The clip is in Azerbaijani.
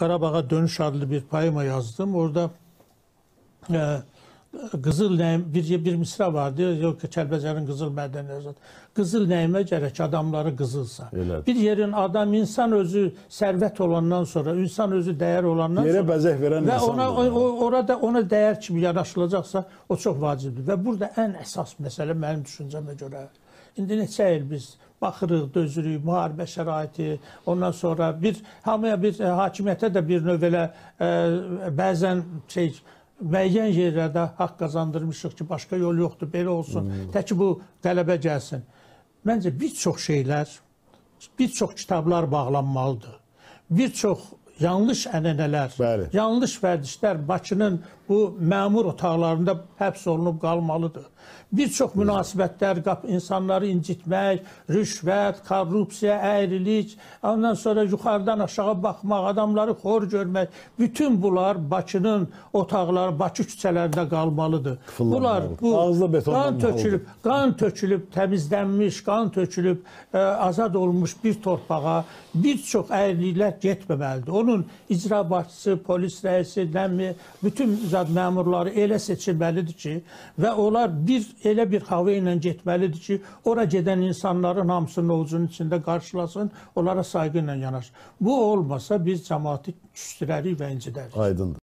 Karabağ'a Dönüş adlı bir poema yazdım. Orada e, Qızıl Nəyim bir bir misra var deyir, yox ki, Kəlbəcərin qızıl mədəni özü. Qızıl nəyimə gərək adamları qızılsa. Elədir. Bir yerin adam insan özü sərvət olandan sonra, insan özü dəyər olandan sonra yerə bəzək verən və ona o, o, orada ona dəyər kimi yanaşılacaqsa, o çox vacibdir. Və burada ən əsas məsələ mənim düşüncəmə görə İndi neçə il biz baxırıq, dözürük, müharibə şəraiti, ondan sonra bir hamıya bir ə, e, hakimiyyətə də bir növ elə ə, e, bəzən şey müəyyən yerlərdə haqq qazandırmışıq ki, başqa yol yoxdur, belə olsun, hmm. tək ki bu qələbə gəlsin. Məncə bir çox şeylər, bir çox kitablar bağlanmalıdır. Bir çox yanlış ənənələr, Bəli. yanlış vərdişlər Bakının bu məmur otaqlarında həbs olunub qalmalıdır. Bir çox münasibətlər, insanları incitmək, rüşvət, korrupsiya, əyrilik, ondan sonra yuxarıdan aşağı baxmaq, adamları xor görmək, bütün bunlar Bakının otaqları, Bakı küçələrində qalmalıdır. Bunlar bu qan tökülüb, qan tökülüb, təmizlənmiş, qan tökülüb, ə, e, azad olunmuş bir torpağa bir çox əyriliklər getməməlidir. Onu Bunun icra başçısı, polis rəisi, nəmi, bütün zad məmurları elə seçilməlidir ki, və onlar bir elə bir hava ilə getməlidir ki, ora gedən insanların hamısının ovcunun içində qarşılasın, onlara sayğı ilə yanaşsın. Bu olmasa biz cəmaati küstürərik və incidərik. Aydındır.